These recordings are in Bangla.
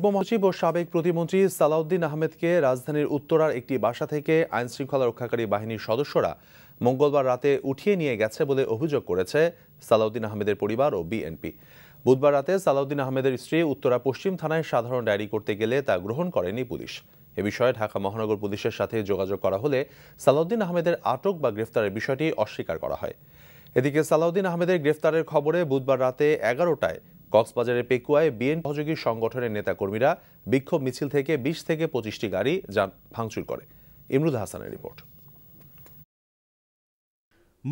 মহাসচিব ও সাবেক প্রতিমন্ত্রী সালাউদ্দিন আহমেদকে রাজধানীর উত্তরার একটি বাসা থেকে আইন শৃঙ্খলা রক্ষাকারী বাহিনীর সদস্যরা মঙ্গলবার রাতে উঠিয়ে নিয়ে গেছে বলে অভিযোগ করেছে সালাউদ্দিন আহমেদের পরিবার ও বিএনপি বুধবার রাতে সালাউদ্দিন আহমেদের স্ত্রী উত্তরা পশ্চিম থানায় সাধারণ ডায়েরি করতে গেলে তা গ্রহণ করেনি পুলিশ এ বিষয়ে ঢাকা মহানগর পুলিশের সাথে যোগাযোগ করা হলে সালাউদ্দিন আহমেদের আটক বা গ্রেফতারের বিষয়টি অস্বীকার করা হয় এদিকে সালাউদ্দিন আহমেদের গ্রেফতারের খবরে বুধবার রাতে এগারোটায় কক্সবাজারের পেকুয়ায় বিএন সহযোগী সংগঠনের নেতাকর্মীরা বিক্ষোভ মিছিল থেকে বিশ থেকে পঁচিশটি গাড়ি যান ভাঙচুর করে ইমরুদ হাসানের রিপোর্ট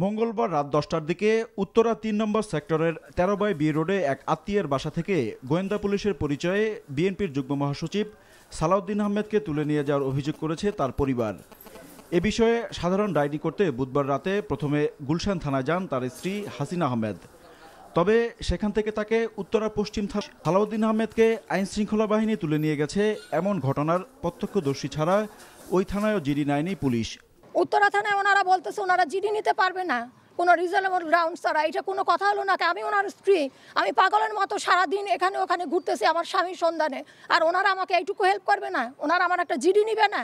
মঙ্গলবার রাত দশটার দিকে উত্তরা তিন নম্বর সেক্টরের তেরো বাই বি রোডে এক আত্মীয়ের বাসা থেকে গোয়েন্দা পুলিশের পরিচয়ে বিএনপির যুগ্ম মহাসচিব সালাউদ্দিন আহমেদকে তুলে নিয়ে যাওয়ার অভিযোগ করেছে তার পরিবার এ বিষয়ে সাধারণ ডায়েরি করতে বুধবার রাতে প্রথমে গুলশান থানায় যান তার স্ত্রী হাসিনা আহমেদ তবে সেখান থেকে তাকে উত্তরা পশ্চিম সালাউদ্দিন আহমেদকে আইন শৃঙ্খলা বাহিনী তুলে নিয়ে গেছে এমন ঘটনার প্রত্যক্ষদর্শী ছাড়া ওই থানায়ও জিডি নেয়নি পুলিশ উত্তরা থানায় ওনারা বলতেছে ওনারা জিডি নিতে পারবে না কোনো রিজনেবল গ্রাউন্ড ছাড়া এটা কোনো কথা হলো না আমি ওনার স্ত্রী আমি পাগলের মতো সারাদিন এখানে ওখানে ঘুরতেছি আমার স্বামীর সন্ধানে আর ওনারা আমাকে এইটুকু হেল্প করবে না ওনারা আমার একটা জিডি নিবে না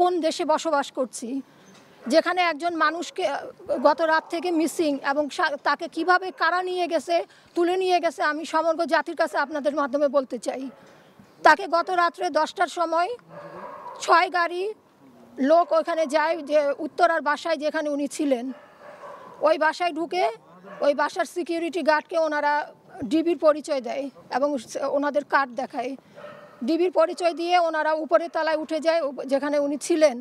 কোন দেশে বসবাস করছি যেখানে একজন মানুষকে গত রাত থেকে মিসিং এবং তাকে কিভাবে কারা নিয়ে গেছে তুলে নিয়ে গেছে আমি সমগ্র জাতির কাছে আপনাদের মাধ্যমে বলতে চাই তাকে গত রাত্রে দশটার সময় ছয় গাড়ি লোক ওখানে যায় যে উত্তরার বাসায় যেখানে উনি ছিলেন ওই বাসায় ঢুকে ওই বাসার সিকিউরিটি গার্ডকে ওনারা ডিবির পরিচয় দেয় এবং ওনাদের কার্ড দেখায় ডিবির পরিচয় দিয়ে ওনারা উপরে তলায় উঠে যায় যেখানে উনি ছিলেন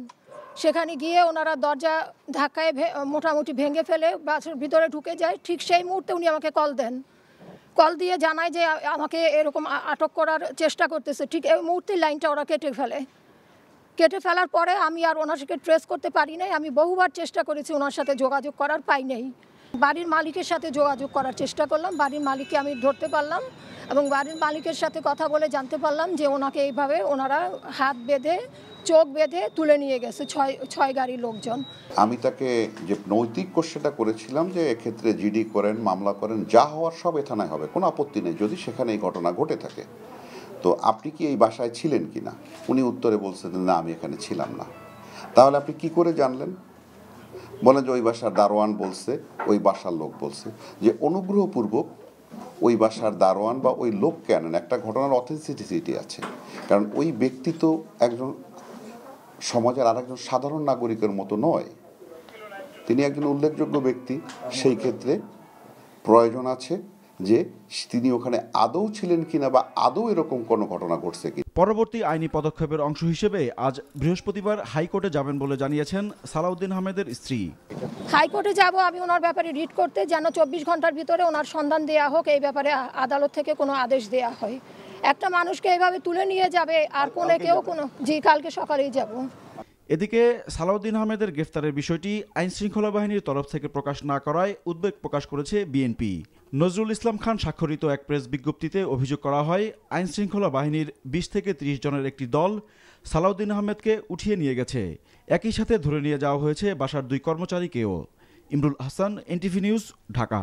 সেখানে গিয়ে ওনারা দরজা ধাক্কায় মোটামুটি ভেঙে ফেলে বাসের ভিতরে ঢুকে যায় ঠিক সেই মুহূর্তে উনি আমাকে কল দেন কল দিয়ে জানায় যে আমাকে এরকম আটক করার চেষ্টা করতেছে ঠিক এই মুহূর্তে লাইনটা ওরা কেটে ফেলে কেটে ফেলার পরে আমি আর ওনার সাথে ট্রেস করতে পারি নাই আমি বহুবার চেষ্টা করেছি ওনার সাথে যোগাযোগ করার পাই নাই বাড়ির মালিকের সাথে যোগাযোগ করার চেষ্টা করলাম বাড়ির মালিককে আমি ধরতে পারলাম এবং বাড়ির মালিকের সাথে কথা বলে জানতে পারলাম যে ওনাকে এইভাবে ওনারা হাত বেঁধে চোখ বেঁধে তুলে নিয়ে গেছে ছয় ছয় গাড়ি লোকজন আমি তাকে যে নৈতিক কোশ্চেনটা করেছিলাম যে এক্ষেত্রে জিডি করেন মামলা করেন যা হওয়ার সব এখানে হবে কোনো আপত্তি নেই যদি সেখানে এই ঘটনা ঘটে থাকে তো আপনি কি এই বাসায় ছিলেন কি না উনি উত্তরে বলছিলেন না আমি এখানে ছিলাম না তাহলে আপনি কি করে জানলেন বলে যে ওই বাসার দারোয়ান বলছে ওই বাসার লোক বলছে যে অনুগ্রহপূর্বক ওই বাসার দারোয়ান বা ওই লোক কেন একটা ঘটনার অথেন্টিসিটি আছে কারণ ওই ব্যক্তি তো একজন সমাজের আর একজন সাধারণ নাগরিকের মতো নয় তিনি একজন উল্লেখযোগ্য ব্যক্তি সেই ক্ষেত্রে প্রয়োজন আছে যে তিনি ওখানে আদৌ ছিলেন কিনা বা আদৌ এরকম কোনো ঘটনা ঘটছে কি পরবর্তী আইনি পদক্ষেপের অংশ হিসেবে আজ বৃহস্পতিবার হাইকোর্টে যাবেন বলে জানিয়েছেন সালাউদ্দিন আহমেদের স্ত্রী হাইকোর্টে যাব আমি ওনার ব্যাপারে রিট করতে যেন চব্বিশ ঘন্টার ভিতরে ওনার সন্ধান দেয়া হোক এই ব্যাপারে আদালত থেকে কোনো আদেশ দেয়া হয় একটা মানুষকে এইভাবে তুলে নিয়ে যাবে আর কোনো কেউ কোনো জি কালকে সকালেই যাব এদিকে সালাউদ্দিন আহমেদের গ্রেফতারের বিষয়টি আইনশৃঙ্খলা বাহিনীর তরফ থেকে প্রকাশ না করায় উদ্বেগ প্রকাশ করেছে বিএনপি নজরুল ইসলাম খান স্বাক্ষরিত এক প্রেস বিজ্ঞপ্তিতে অভিযোগ করা হয় আইনশৃঙ্খলা বাহিনীর বিশ থেকে ৩০ জনের একটি দল সালাউদ্দিন আহমেদকে উঠিয়ে নিয়ে গেছে একই সাথে ধরে নিয়ে যাওয়া হয়েছে বাসার দুই কর্মচারীকেও ইমরুল হাসান এনটিভি নিউজ ঢাকা